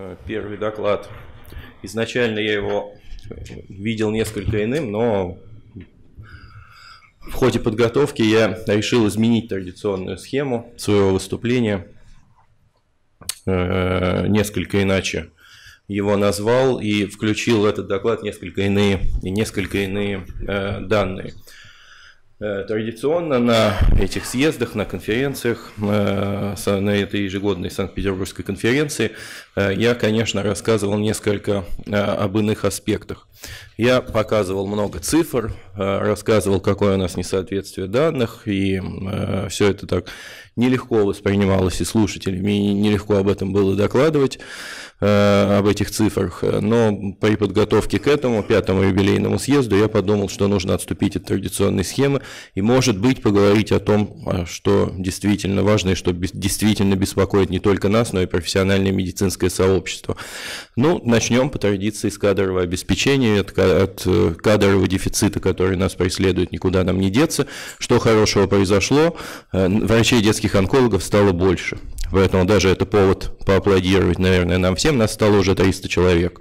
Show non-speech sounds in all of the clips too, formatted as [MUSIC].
Э, первый доклад. Изначально я его видел несколько иным, но в ходе подготовки я решил изменить традиционную схему своего выступления э, несколько иначе его назвал и включил в этот доклад несколько иные, несколько иные э, данные. Э, традиционно на этих съездах, на конференциях, э, на этой ежегодной Санкт-Петербургской конференции э, я, конечно, рассказывал несколько об иных аспектах. Я показывал много цифр, рассказывал, какое у нас несоответствие данных, и все это так нелегко воспринималось и слушателями, и нелегко об этом было докладывать, э, об этих цифрах. Но при подготовке к этому, пятому юбилейному съезду, я подумал, что нужно отступить от традиционной схемы и, может быть, поговорить о том, а, что действительно важно и что действительно беспокоит не только нас, но и профессиональное медицинское сообщество. Ну, начнем по традиции с кадрового обеспечения, от, от э, кадрового дефицита, который нас преследует, никуда нам не деться. Что хорошего произошло? Э, врачей детских детских онкологов стало больше. Поэтому даже это повод поаплодировать, наверное, нам всем. Нас стало уже 300 человек.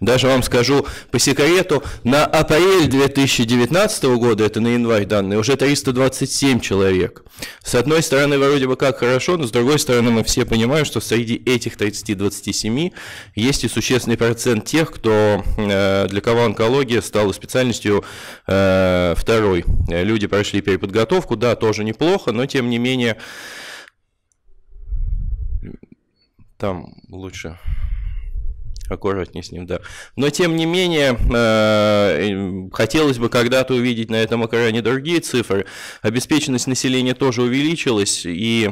Даже вам скажу по секрету, на апрель 2019 года, это на январь данные, уже 327 человек. С одной стороны, вроде бы как хорошо, но с другой стороны, мы все понимаем, что среди этих 30-27 есть и существенный процент тех, кто, э, для кого онкология стала специальностью э, второй. Люди прошли переподготовку, да, тоже неплохо, но тем не менее там лучше аккуратнее с ним, да. Но тем не менее, э, хотелось бы когда-то увидеть на этом экране другие цифры. Обеспеченность населения тоже увеличилась, и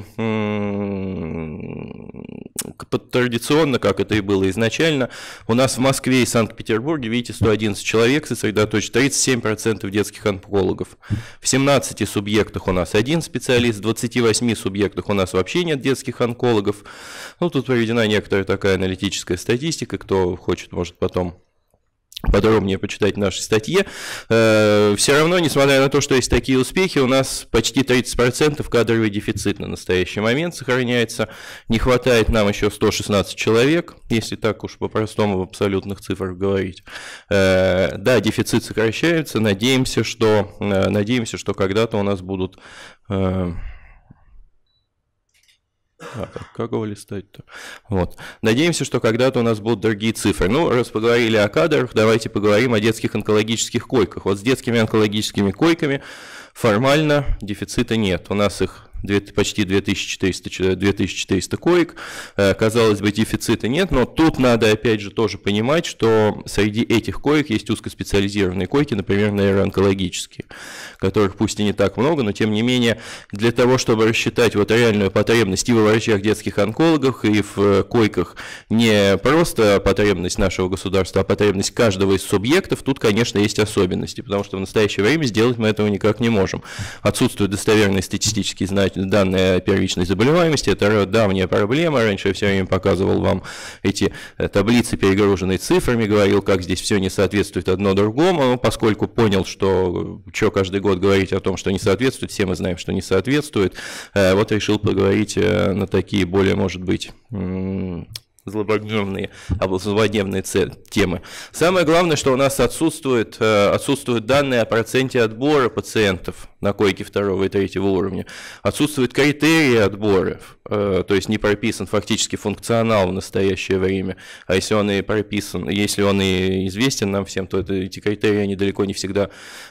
традиционно, как это и было изначально, у нас в Москве и Санкт-Петербурге, видите, 111 человек сосредоточит 37% детских онкологов. В 17 субъектах у нас один специалист, в 28 субъектах у нас вообще нет детских онкологов. Ну, тут проведена некоторая такая аналитическая статистика, кто хочет, может потом подробнее почитать в нашей статье. Э, Все равно, несмотря на то, что есть такие успехи, у нас почти 30% кадровый дефицит на настоящий момент сохраняется. Не хватает нам еще 116 человек, если так уж по-простому в абсолютных цифрах говорить. Э, да, дефицит сокращается, надеемся, что, э, надеемся, что когда-то у нас будут а, какого листать-то? Вот. Надеемся, что когда-то у нас будут другие цифры. Ну, раз поговорили о кадрах, давайте поговорим о детских онкологических койках. Вот с детскими онкологическими койками формально дефицита нет. У нас их почти 2400, 2400 коек. Э, казалось бы, дефицита нет, но тут надо опять же тоже понимать, что среди этих коек есть узкоспециализированные койки, например, нейроонкологические, которых пусть и не так много, но тем не менее для того, чтобы рассчитать вот реальную потребность и в врачах детских онкологов, и в э, койках не просто потребность нашего государства, а потребность каждого из субъектов, тут, конечно, есть особенности, потому что в настоящее время сделать мы этого никак не можем. Отсутствуют достоверные статистические знания данные первичной заболеваемости. Это давняя проблема. Раньше я все время показывал вам эти э, таблицы, перегруженные цифрами, говорил, как здесь все не соответствует одно другому, ну, поскольку понял, что э, что каждый год говорить о том, что не соответствует, все мы знаем, что не соответствует. Э, вот решил поговорить на такие более, может быть, злободневные, а злободневные темы. Самое главное, что у нас отсутствует, э, отсутствуют данные о проценте отбора пациентов на койке второго и третьего уровня. Отсутствуют критерии отбора, э, то есть не прописан фактически функционал в настоящее время. А если он и прописан, если он и известен нам всем, то это, эти критерии они далеко не всегда,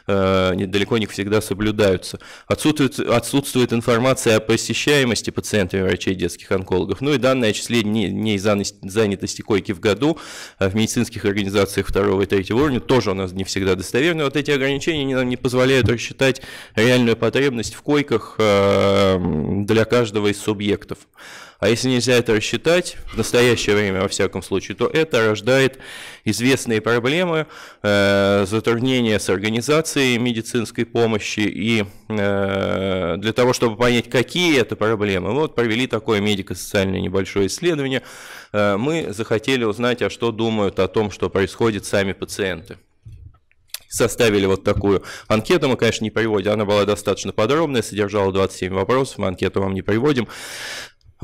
э, далеко не всегда соблюдаются. Отсутствует, отсутствует информация о посещаемости пациентами врачей детских онкологов, ну и данные о числе не, не занятости койки в году а в медицинских организациях второго и третьего уровня, тоже у нас не всегда достоверны Вот эти ограничения нам не позволяют рассчитать реальную потребность в койках а, для каждого из субъектов. А если нельзя это рассчитать, в настоящее время, во всяком случае, то это рождает известные проблемы, э, затруднения с организацией медицинской помощи. И э, для того, чтобы понять, какие это проблемы, вот провели такое медико-социальное небольшое исследование. Э, мы захотели узнать, а что думают о том, что происходит сами пациенты составили вот такую анкету. Мы, конечно, не приводим, она была достаточно подробная, содержала 27 вопросов, мы анкету вам не приводим.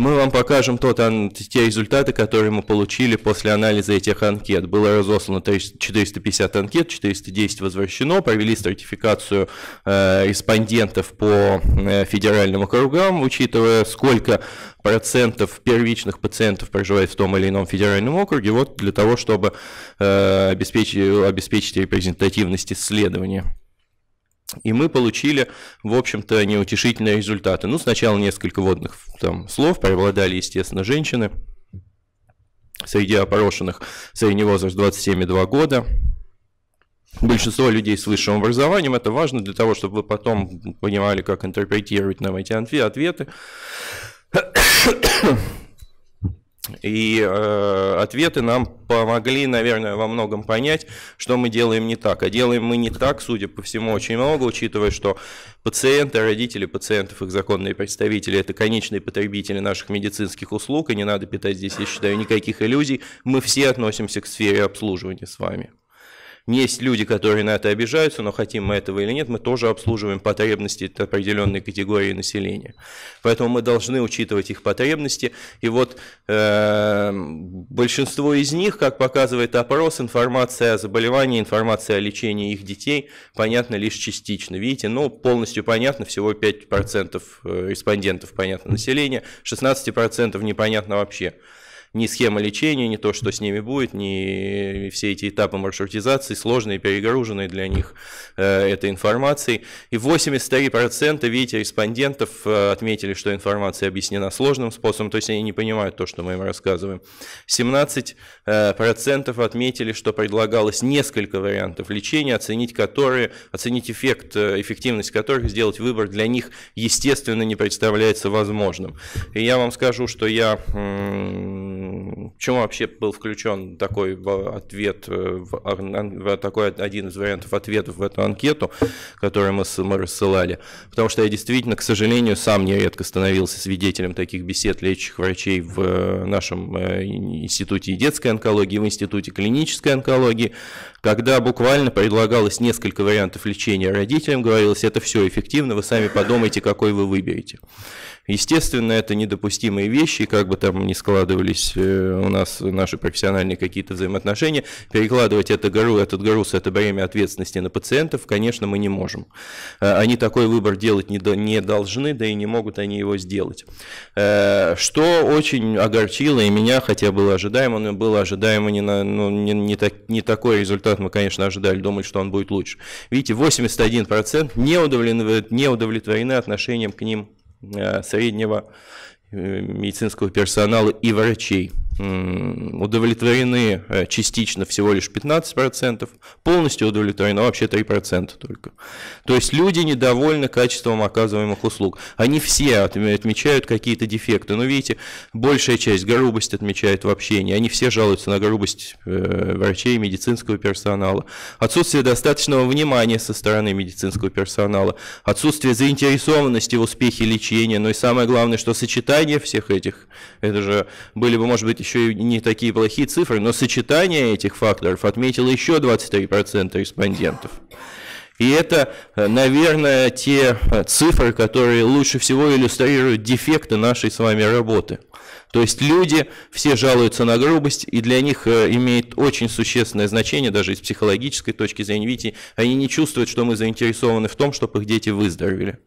Мы вам покажем тот, те результаты, которые мы получили после анализа этих анкет. Было разослано 450 анкет, 410 возвращено, провели стратификацию э, респондентов по э, федеральным округам, учитывая, сколько процентов первичных пациентов проживает в том или ином федеральном округе, вот для того, чтобы э, обеспечить, обеспечить репрезентативность исследования. И мы получили, в общем-то, неутешительные результаты. Ну, сначала несколько водных там, слов, преобладали, естественно, женщины. Среди опрошенных средний возраст 27,2 года. Большинство людей с высшим образованием, это важно для того, чтобы вы потом понимали, как интерпретировать нам эти ответы. И э, ответы нам помогли, наверное, во многом понять, что мы делаем не так. А делаем мы не так, судя по всему, очень много, учитывая, что пациенты, родители пациентов, их законные представители – это конечные потребители наших медицинских услуг, и не надо питать здесь, я считаю, никаких иллюзий. Мы все относимся к сфере обслуживания с вами. Есть люди, которые на это обижаются, но хотим мы этого или нет, мы тоже обслуживаем потребности определенной категории населения. Поэтому мы должны учитывать их потребности. И вот э, большинство из них, как показывает опрос, информация о заболевании, информация о лечении их детей понятна лишь частично. Видите, ну полностью понятно, всего 5% э, респондентов понятно населения, 16% непонятно вообще ни схема лечения, ни то, что с ними будет, ни все эти этапы маршрутизации, сложные, перегруженные для них э, этой информацией. И 83%, видите, респондентов э, отметили, что информация объяснена сложным способом, то есть они не понимают то, что мы им рассказываем. 17% э, процентов отметили, что предлагалось несколько вариантов лечения, оценить которые, оценить эффект, э, эффективность которых, сделать выбор для них, естественно, не представляется возможным. И я вам скажу, что я Почему вообще был включен такой э, ответ, э, такой один из вариантов ответов в эту анкету, которую мы, мы рассылали? Потому что я действительно, к сожалению, сам нередко становился свидетелем таких бесед лечащих врачей в э, нашем институте детской онкологии, в институте клинической онкологии, когда буквально предлагалось несколько вариантов лечения родителям, говорилось, это все эффективно, вы сами подумайте, какой вы выберете. Естественно, это недопустимые вещи, как бы там ни складывались э, у нас наши профессиональные какие-то взаимоотношения, перекладывать это гору, этот груз, это бремя ответственности на пациентов, конечно, мы не можем. Э, они такой выбор делать не, не должны, да и не могут они его сделать. Э, что очень огорчило и меня, хотя было ожидаемо, но было ожидаемо не, на, ну, не, не, так, не такой результат, мы, конечно, ожидали, думали, что он будет лучше. Видите, 81% не удовлетворены, не удовлетворены отношением к ним Э, среднего э, медицинского персонала и врачей удовлетворены э, частично всего лишь 15%, полностью удовлетворены а вообще 3% только. То есть люди недовольны качеством оказываемых услуг. Они все отмечают какие-то дефекты. Но видите, большая часть грубость отмечает в общении. Они все жалуются на грубость э, врачей, медицинского персонала. Отсутствие достаточного внимания со стороны медицинского персонала. Отсутствие заинтересованности в успехе лечения. Но и самое главное, что сочетание всех этих, это же были бы, может быть, еще и не такие плохие цифры, но сочетание этих факторов отметило еще 23% респондентов. И это, э, наверное, те э, цифры, которые лучше всего иллюстрируют дефекты нашей с вами работы. То есть люди все жалуются на грубость, и для них э, имеет очень существенное значение, даже из психологической точки зрения, видите, они не чувствуют, что мы заинтересованы в том, чтобы их дети выздоровели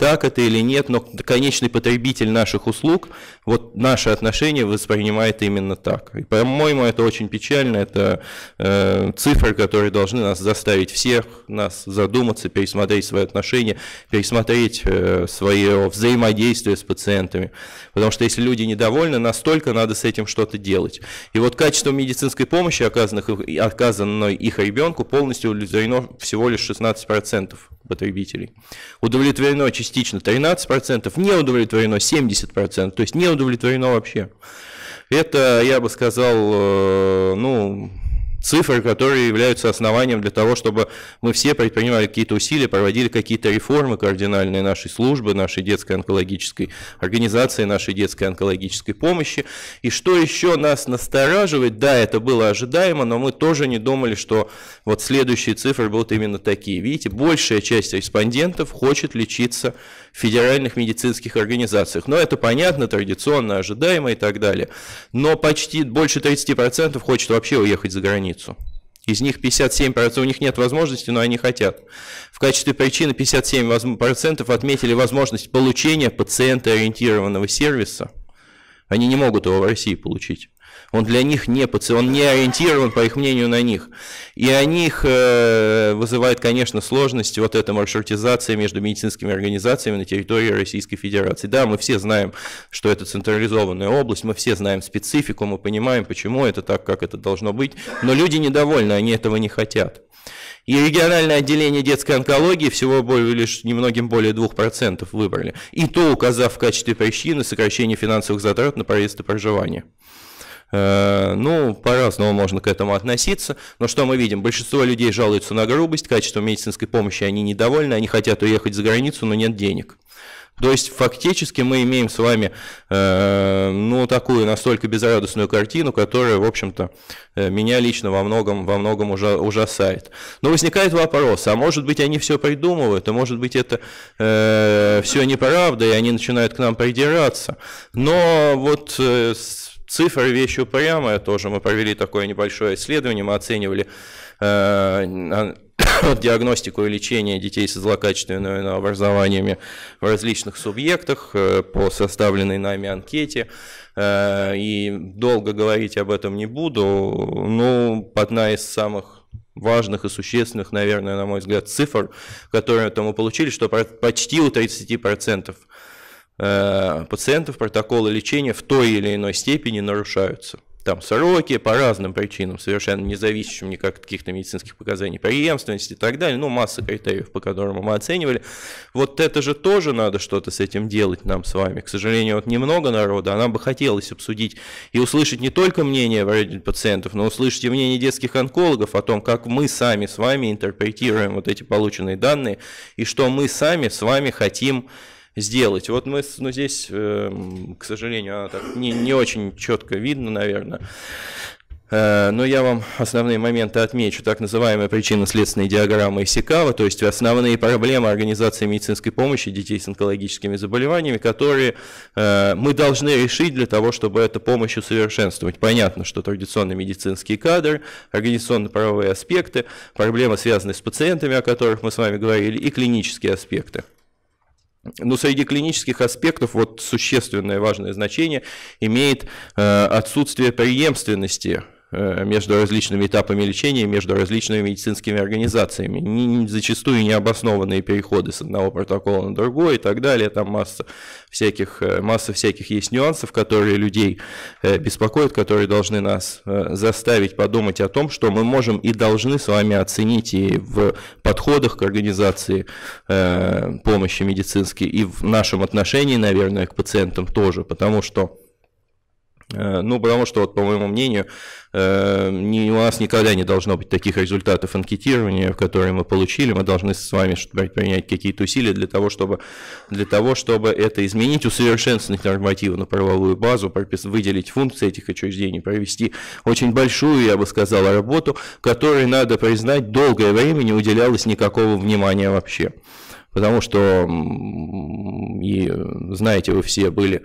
так это или нет, но конечный потребитель наших услуг, вот наши отношения воспринимает именно так. И, по-моему, это очень печально, это э, цифры, которые должны нас заставить всех, нас задуматься, пересмотреть свои отношения, пересмотреть э, свое взаимодействие с пациентами. Потому что если люди недовольны, настолько надо с этим что-то делать. И вот качество медицинской помощи, оказанной их ребенку, полностью удовлетворено всего лишь 16% потребителей. Удовлетворено частично 13%, не удовлетворено 70%, то есть не удовлетворено вообще. Это, я бы сказал, э, ну, цифры, которые являются основанием для того, чтобы мы все предпринимали какие-то усилия, проводили какие-то реформы кардинальные нашей службы, нашей детской онкологической организации, нашей детской онкологической помощи. И что еще нас настораживает, да, это было ожидаемо, но мы тоже не думали, что вот следующие цифры будут именно такие. Видите, большая часть респондентов хочет лечиться федеральных медицинских организациях. Но это понятно, традиционно, ожидаемо и так далее. Но почти больше 30% хочет вообще уехать за границу. Из них 57%, у них нет возможности, но они хотят. В качестве причины 57% отметили возможность получения ориентированного сервиса. Они не могут его в России получить. Он для них не паци... он не ориентирован, по их мнению, на них. И о них э, вызывает, конечно, сложность вот эта маршрутизация между медицинскими организациями на территории Российской Федерации. Да, мы все знаем, что это централизованная область, мы все знаем специфику, мы понимаем, почему это так, как это должно быть, но люди недовольны, они этого не хотят. И региональное отделение детской онкологии всего более, лишь немногим более 2% выбрали. И то указав в качестве причины сокращение финансовых затрат на проезд и проживание. Э, ну, по-разному можно к этому относиться, но что мы видим? Большинство людей жалуются на грубость, качество медицинской помощи они недовольны, они хотят уехать за границу, но нет денег. То есть фактически мы имеем с вами э, ну такую настолько безрадостную картину, которая, в общем-то, э, меня лично во многом, во многом ужа, ужасает. Но возникает вопрос, а может быть они все придумывают, а может быть это э, все неправда, и они начинают к нам придираться. Но вот э, Цифры вещь упрямая тоже. Мы провели такое небольшое исследование, мы оценивали э, [COUGHS] диагностику и лечение детей с злокачественными образованиями в различных субъектах э, по составленной нами анкете. Э, и долго говорить об этом не буду, Ну, одна из самых важных и существенных, наверное, на мой взгляд, цифр, которые там мы получили, что почти у 30% процентов Э, пациентов протоколы лечения в той или иной степени нарушаются. Там сроки по разным причинам, совершенно независящим никак от каких-то медицинских показаний, преемственности и так далее, ну, масса критериев, по которым мы оценивали. Вот это же тоже надо что-то с этим делать нам с вами. К сожалению, вот немного народа, а нам бы хотелось обсудить и услышать не только мнение пациентов, но услышать и мнение детских онкологов о том, как мы сами с вами интерпретируем вот эти полученные данные, и что мы сами с вами хотим сделать. Вот мы ну, здесь, э, к сожалению, так не, не очень четко видно, наверное. Э, но я вам основные моменты отмечу. Так называемая причинно-следственная диаграмма Исикава, то есть основные проблемы организации медицинской помощи детей с онкологическими заболеваниями, которые э, мы должны решить для того, чтобы эту помощь усовершенствовать. Понятно, что традиционный медицинский кадр, организационно-правовые аспекты, проблемы, связанные с пациентами, о которых мы с вами говорили, и клинические аспекты. Но среди клинических аспектов вот существенное важное значение имеет э, отсутствие преемственности Э, между различными этапами лечения, между различными медицинскими организациями. Не, зачастую необоснованные переходы с одного протокола на другой и так далее. Там масса всяких, э, масса всяких есть нюансов, которые людей э, беспокоят, которые должны нас заставить подумать о том, что мы можем и должны с вами оценить и в подходах к организации помощи медицинской, и в нашем отношении, наверное, к пациентам тоже, потому что Э, ну, потому что, вот, по моему мнению, э, ни у нас никогда не должно быть таких результатов анкетирования, которые мы получили. Мы должны с вами принять какие-то усилия для того, чтобы, для того, чтобы это изменить, усовершенствовать нормативы на правовую базу, выделить функции этих учреждений, провести очень большую, я бы сказал, работу, которой, надо признать, долгое время не уделялось никакого внимания вообще. Потому что, и э, знаете, вы все были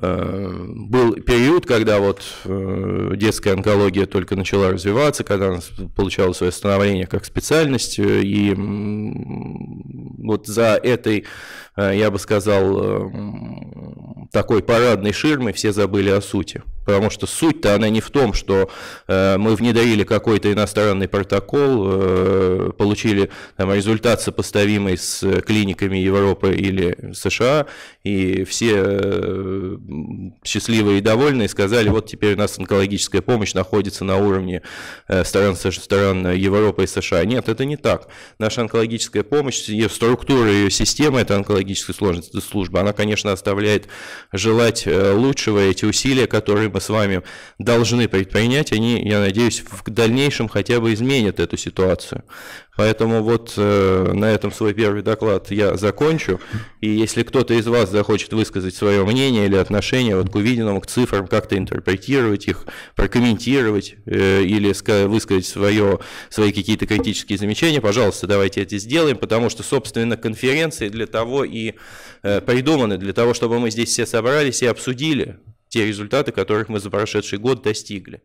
был период, когда вот э, детская онкология только начала развиваться, когда она получала свое становление как специальность, э, и вот за этой, э, я бы сказал, такой парадной ширмой все забыли о сути. Потому что суть-то она не в том, что э, мы внедрили какой-то иностранный протокол, э, получили там, результат, сопоставимый с э, клиниками Европы или США, и все э, счастливые и довольные сказали, вот теперь у нас онкологическая помощь находится на уровне э, стран, стран Европы и США. Нет, это не так. Наша онкологическая помощь, ее структура, ее система, это онкологическая служба, она, конечно, оставляет желать э, лучшего эти усилия, которые мы с вами должны предпринять, они, я надеюсь, в дальнейшем хотя бы изменят эту ситуацию. Поэтому вот э, на этом свой первый доклад я закончу. И если кто-то из вас захочет высказать свое мнение или отношение вот к увиденному, к цифрам, как-то интерпретировать их, прокомментировать э, или высказать свое, свои какие-то критические замечания, пожалуйста, давайте это сделаем, потому что, собственно, конференции для того и э, придуманы, для того, чтобы мы здесь все собрались и обсудили те результаты, которых мы за прошедший год достигли.